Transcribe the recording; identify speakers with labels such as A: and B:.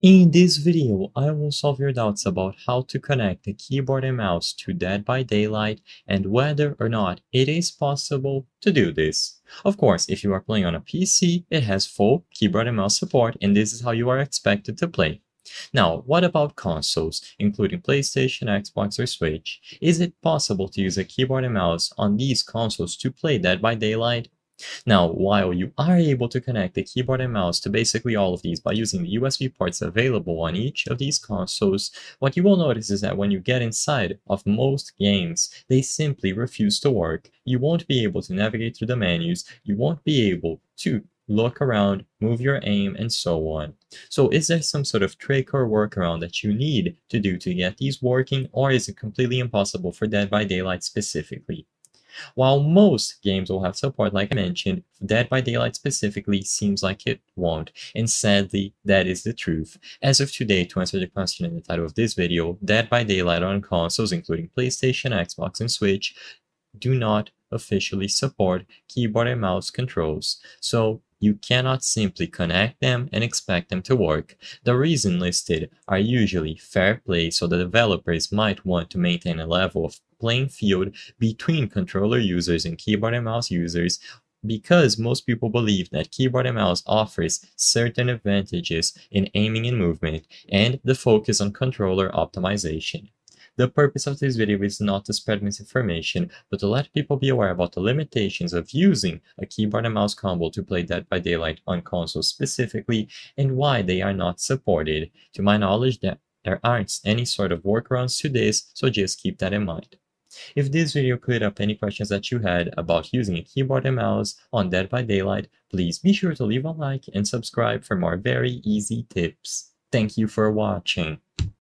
A: In this video, I will solve your doubts about how to connect the keyboard and mouse to Dead by Daylight and whether or not it is possible to do this. Of course, if you are playing on a PC, it has full keyboard and mouse support and this is how you are expected to play. Now, what about consoles, including PlayStation, Xbox, or Switch? Is it possible to use a keyboard and mouse on these consoles to play Dead by Daylight now, while you are able to connect the keyboard and mouse to basically all of these by using the USB ports available on each of these consoles, what you will notice is that when you get inside of most games, they simply refuse to work. You won't be able to navigate through the menus, you won't be able to look around, move your aim, and so on. So is there some sort of trick or workaround that you need to do to get these working, or is it completely impossible for Dead by Daylight specifically? While most games will have support, like I mentioned, Dead by Daylight specifically seems like it won't, and sadly, that is the truth. As of today, to answer the question in the title of this video, Dead by Daylight on consoles including PlayStation, Xbox, and Switch do not officially support keyboard and mouse controls. So you cannot simply connect them and expect them to work. The reasons listed are usually fair play so the developers might want to maintain a level of playing field between controller users and keyboard and mouse users because most people believe that keyboard and mouse offers certain advantages in aiming and movement and the focus on controller optimization. The purpose of this video is not to spread misinformation, but to let people be aware about the limitations of using a keyboard and mouse combo to play Dead by Daylight on consoles specifically, and why they are not supported. To my knowledge, there aren't any sort of workarounds to this, so just keep that in mind. If this video cleared up any questions that you had about using a keyboard and mouse on Dead by Daylight, please be sure to leave a like and subscribe for more very easy tips. Thank you for watching.